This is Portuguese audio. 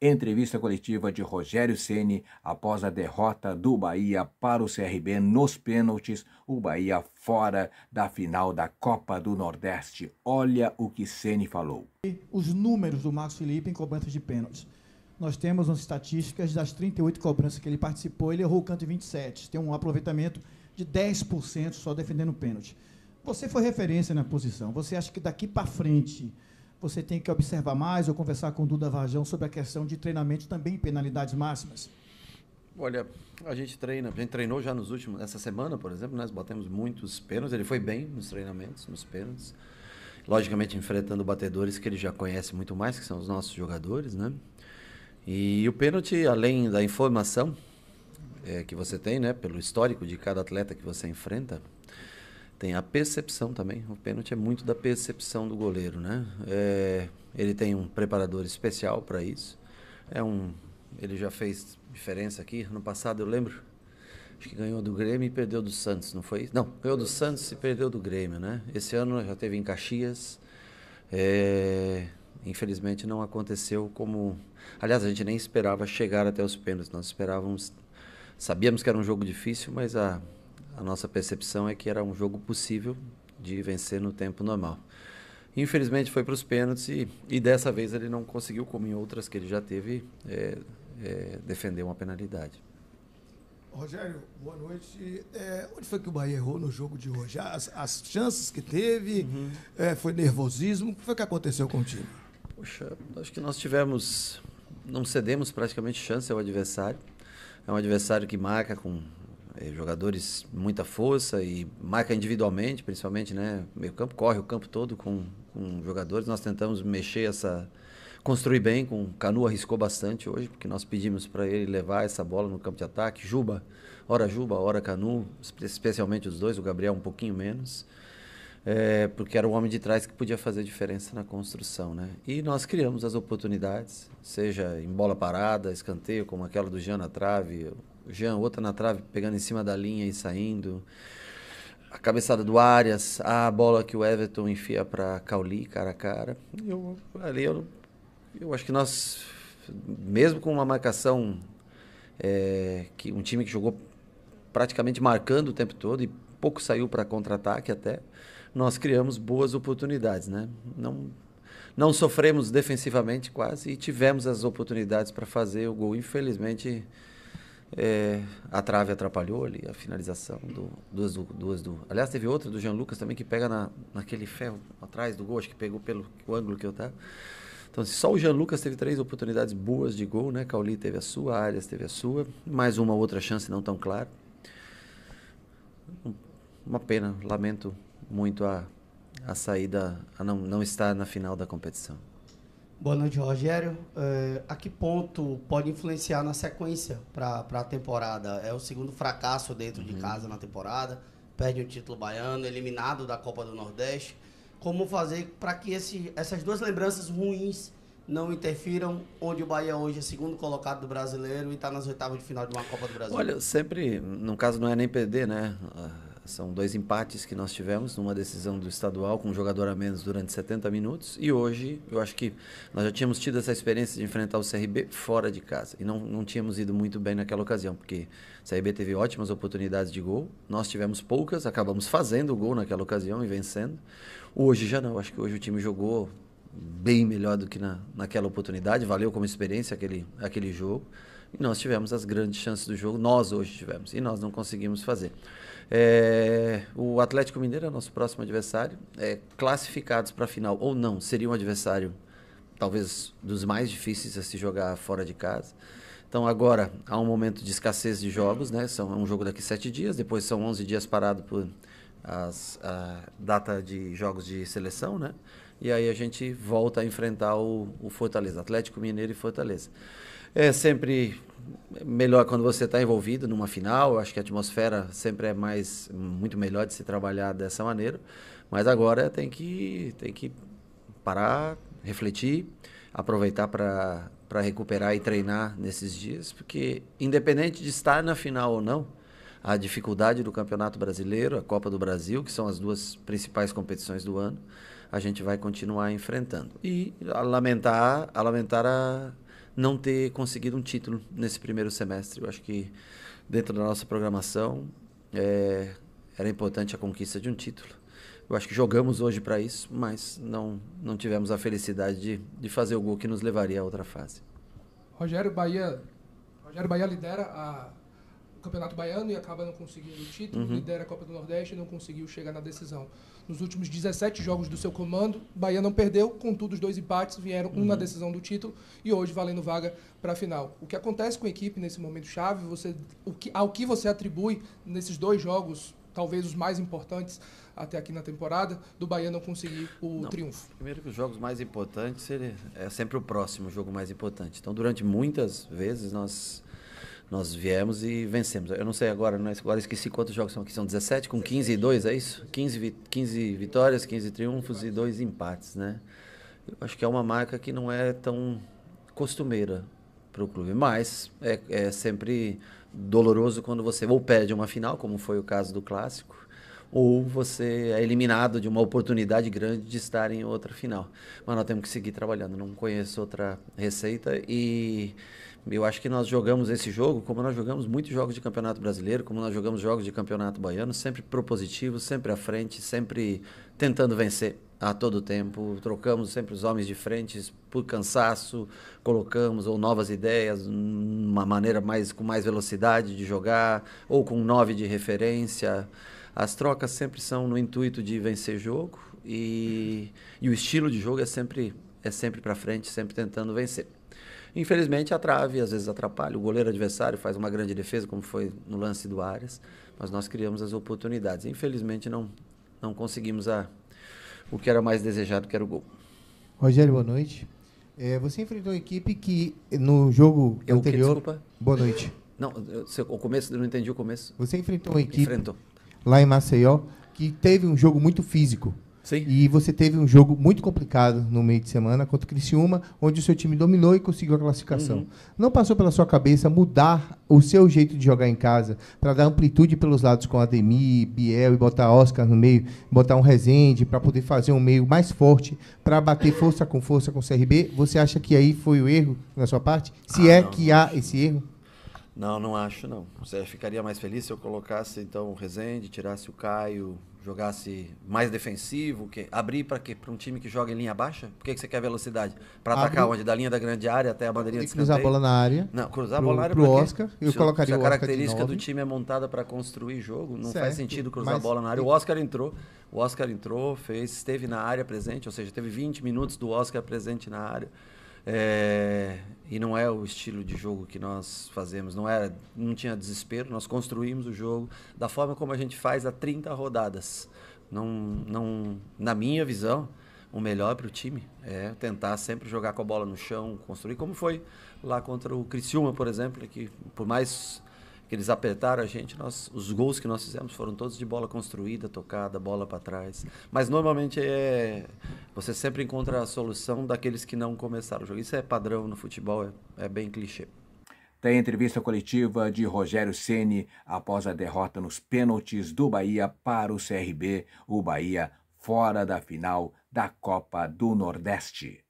Entrevista coletiva de Rogério Ceni após a derrota do Bahia para o CRB nos pênaltis, o Bahia fora da final da Copa do Nordeste. Olha o que Ceni falou. Os números do Marcos Felipe em cobranças de pênaltis. Nós temos as estatísticas das 38 cobranças que ele participou, ele errou o canto em 27, tem um aproveitamento de 10% só defendendo pênalti. Você foi referência na posição. Você acha que daqui para frente você tem que observar mais ou conversar com o Duda Vajão sobre a questão de treinamento também e penalidades máximas? Olha, a gente treina, a gente treinou já nos últimos, essa semana, por exemplo, nós batemos muitos pênaltis, ele foi bem nos treinamentos, nos pênaltis. Logicamente enfrentando batedores que ele já conhece muito mais, que são os nossos jogadores, né? E o pênalti, além da informação é, que você tem, né, pelo histórico de cada atleta que você enfrenta, tem a percepção também. O pênalti é muito da percepção do goleiro, né? É, ele tem um preparador especial para isso. É um, ele já fez diferença aqui. No passado eu lembro, acho que ganhou do Grêmio e perdeu do Santos, não foi? Não, ganhou do Santos e perdeu do Grêmio, né? Esse ano já teve em Caxias. É, infelizmente não aconteceu como. Aliás, a gente nem esperava chegar até os pênaltis. Nós esperávamos, sabíamos que era um jogo difícil, mas a a nossa percepção é que era um jogo possível de vencer no tempo normal. Infelizmente foi para os pênaltis e, e, dessa vez ele não conseguiu, como em outras que ele já teve, é, é, defender uma penalidade. Rogério, boa noite. É, onde foi que o Bahia errou no jogo de hoje? As, as chances que teve, uhum. É, foi nervosismo? O que foi que aconteceu com o time? Poxa, acho que nós tivemos. Não cedemos praticamente chance ao adversário. É um adversário que marca com é, jogadores muita força e marca individualmente, principalmente, né? Meio campo corre o campo todo com, com jogadores. Nós tentamos mexer essa construir bem, com Canu arriscou bastante hoje, porque nós pedimos para ele levar essa bola no campo de ataque. Juba, hora Juba, hora Canu, especialmente os dois, o Gabriel um pouquinho menos. É, porque era o homem de trás que podia fazer diferença na construção, né? E nós criamos as oportunidades, seja em bola parada, escanteio, como aquela do Jean na trave, Jean, outra na trave, pegando em cima da linha e saindo. A cabeçada do Arias, a bola que o Everton enfia para Cauli, cara a cara. Eu, ali eu, eu acho que nós, mesmo com uma marcação, é, que um time que jogou praticamente marcando o tempo todo e pouco saiu para contra-ataque até, nós criamos boas oportunidades, né? Não, não sofremos defensivamente quase e tivemos as oportunidades para fazer o gol. Infelizmente, é, a trave atrapalhou ali a finalização do, duas, do, duas do. Aliás, teve outra do Jean Lucas também que pega na, naquele ferro atrás do gol, acho que pegou pelo o ângulo que eu tava. Tá. Então, assim, só o Jean Lucas teve três oportunidades boas de gol, né? Cauli teve a sua, Arias teve a sua, mais uma outra chance não tão clara. Uma pena, lamento muito a, a saída, a não, não estar na final da competição. Boa noite, Rogério. É, a que ponto pode influenciar na sequência para a temporada? É o segundo fracasso dentro uhum. de casa na temporada, perde o título baiano, eliminado da Copa do Nordeste. Como fazer para que esse, essas duas lembranças ruins não interfiram, onde o Bahia hoje é segundo colocado do brasileiro e está nas oitavas de final de uma Copa do Brasil? Olha, sempre, no caso não é nem perder, né? São dois empates que nós tivemos numa decisão do estadual com um jogador a menos durante 70 minutos. E hoje, eu acho que nós já tínhamos tido essa experiência de enfrentar o CRB fora de casa. E não, não tínhamos ido muito bem naquela ocasião, porque o CRB teve ótimas oportunidades de gol. Nós tivemos poucas, acabamos fazendo o gol naquela ocasião e vencendo. Hoje já não. Acho que hoje o time jogou bem melhor do que na, naquela oportunidade. Valeu como experiência aquele, aquele jogo. E nós tivemos as grandes chances do jogo, nós hoje tivemos, e nós não conseguimos fazer. É, o Atlético Mineiro é o nosso próximo adversário. É, classificados para a final ou não, seria um adversário talvez dos mais difíceis a se jogar fora de casa. Então agora há um momento de escassez de jogos, né? São é um jogo daqui sete dias, depois são 11 dias parado por as, a data de jogos de seleção, né? E aí a gente volta a enfrentar o, o Fortaleza, Atlético Mineiro e Fortaleza. É sempre melhor quando você está envolvido numa final. Eu acho que a atmosfera sempre é mais muito melhor de se trabalhar dessa maneira. Mas agora tem que tem que parar, refletir, aproveitar para para recuperar e treinar nesses dias, porque independente de estar na final ou não, a dificuldade do Campeonato Brasileiro, a Copa do Brasil, que são as duas principais competições do ano, a gente vai continuar enfrentando. E a lamentar, a lamentar a não ter conseguido um título nesse primeiro semestre. Eu acho que dentro da nossa programação é, era importante a conquista de um título. Eu acho que jogamos hoje para isso, mas não, não tivemos a felicidade de, de fazer o gol que nos levaria à outra fase. Rogério Bahia, Rogério Bahia lidera a Campeonato Baiano e acaba não conseguindo o título, uhum. lidera a Copa do Nordeste e não conseguiu chegar na decisão. Nos últimos 17 jogos do seu comando, Bahia não perdeu, contudo os dois empates vieram uhum. um na decisão do título e hoje valendo vaga para a final. O que acontece com a equipe nesse momento chave, você, o que, ao que você atribui nesses dois jogos, talvez os mais importantes até aqui na temporada, do Bahia não conseguir o não, triunfo? Primeiro que os jogos mais importantes ele, é sempre o próximo jogo mais importante. Então durante muitas vezes nós nós viemos e vencemos. Eu não sei agora, né? agora esqueci quantos jogos são aqui. São 17 com 15 e 2, é isso? 15, 15 vitórias, 15 triunfos e dois empates, né? Eu acho que é uma marca que não é tão costumeira para o clube. Mas é, é sempre doloroso quando você ou perde uma final, como foi o caso do Clássico, ou você é eliminado de uma oportunidade grande de estar em outra final. Mas nós temos que seguir trabalhando, não conheço outra receita e eu acho que nós jogamos esse jogo como nós jogamos muitos jogos de campeonato brasileiro, como nós jogamos jogos de campeonato baiano, sempre propositivo, sempre à frente, sempre tentando vencer a todo tempo. Trocamos sempre os homens de frente por cansaço, colocamos ou novas ideias, uma maneira mais com mais velocidade de jogar, ou com nove de referência. As trocas sempre são no intuito de vencer jogo e, e o estilo de jogo é sempre, é sempre para frente, sempre tentando vencer. Infelizmente, a trave às vezes atrapalha. O goleiro adversário faz uma grande defesa, como foi no lance do Arias, mas nós criamos as oportunidades. Infelizmente, não, não conseguimos a, o que era mais desejado, que era o gol. Rogério, boa noite. É, você enfrentou uma equipe que no jogo eu anterior. Que, desculpa? Boa noite. Não, eu, o começo, eu não entendi o começo. Você enfrentou uma equipe. Enfrentou lá em Maceió, que teve um jogo muito físico. Sim. E você teve um jogo muito complicado no meio de semana contra o Criciúma, onde o seu time dominou e conseguiu a classificação. Uhum. Não passou pela sua cabeça mudar o seu jeito de jogar em casa para dar amplitude pelos lados com Ademir, Biel e botar Oscar no meio, botar um Rezende para poder fazer um meio mais forte, para bater força com força com o CRB? Você acha que aí foi o erro na sua parte? Se ah, é não. que há esse erro? Não, não acho, não. Você ficaria mais feliz se eu colocasse, então, o Rezende, tirasse o Caio, jogasse mais defensivo? Que... Abrir para quê? Para um time que joga em linha baixa? Por que, que você quer velocidade? Para atacar onde? Da linha da grande área até a bandeirinha de cruzar a bola na área. Não, cruzar pro, a bola na área para Oscar. Eu se, colocaria se a característica do time é montada para construir jogo, não certo, faz sentido cruzar a bola na área. O Oscar entrou, o Oscar entrou, fez, esteve na área presente, ou seja, teve 20 minutos do Oscar presente na área. É, e não é o estilo de jogo que nós fazemos, não era, não tinha desespero, nós construímos o jogo da forma como a gente faz há 30 rodadas. Não, não, na minha visão, o melhor para o time é tentar sempre jogar com a bola no chão, construir, como foi lá contra o Criciúma, por exemplo, que por mais que eles apertaram a gente, nós, os gols que nós fizemos foram todos de bola construída, tocada, bola para trás. Mas normalmente é você sempre encontra a solução daqueles que não começaram o jogo. Isso é padrão no futebol, é, é bem clichê. Tem entrevista coletiva de Rogério Ceni após a derrota nos pênaltis do Bahia para o CRB, o Bahia fora da final da Copa do Nordeste.